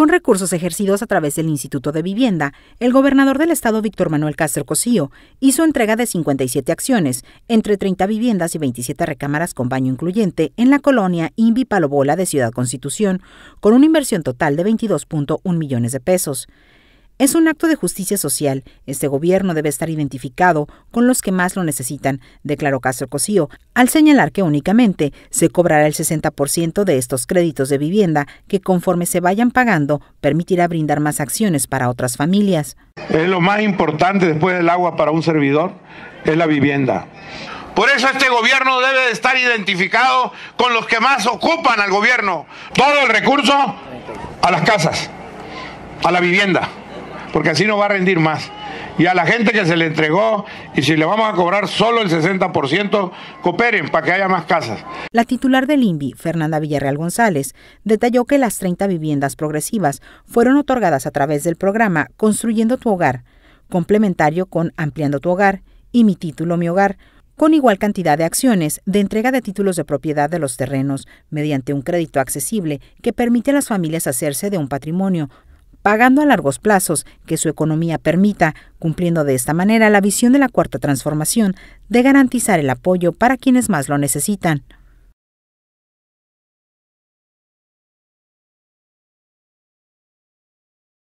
Con recursos ejercidos a través del Instituto de Vivienda, el gobernador del estado Víctor Manuel Castro Cosío hizo entrega de 57 acciones, entre 30 viviendas y 27 recámaras con baño incluyente en la colonia Invi Palobola de Ciudad Constitución, con una inversión total de 22.1 millones de pesos. Es un acto de justicia social. Este gobierno debe estar identificado con los que más lo necesitan, declaró Castro Cosío, al señalar que únicamente se cobrará el 60% de estos créditos de vivienda que conforme se vayan pagando permitirá brindar más acciones para otras familias. Es lo más importante después del agua para un servidor, es la vivienda. Por eso este gobierno debe de estar identificado con los que más ocupan al gobierno. Todo el recurso a las casas, a la vivienda porque así no va a rendir más. Y a la gente que se le entregó, y si le vamos a cobrar solo el 60%, cooperen para que haya más casas. La titular del INVI, Fernanda Villarreal González, detalló que las 30 viviendas progresivas fueron otorgadas a través del programa Construyendo tu Hogar, complementario con Ampliando tu Hogar y Mi Título Mi Hogar, con igual cantidad de acciones de entrega de títulos de propiedad de los terrenos mediante un crédito accesible que permite a las familias hacerse de un patrimonio pagando a largos plazos que su economía permita, cumpliendo de esta manera la visión de la cuarta transformación de garantizar el apoyo para quienes más lo necesitan.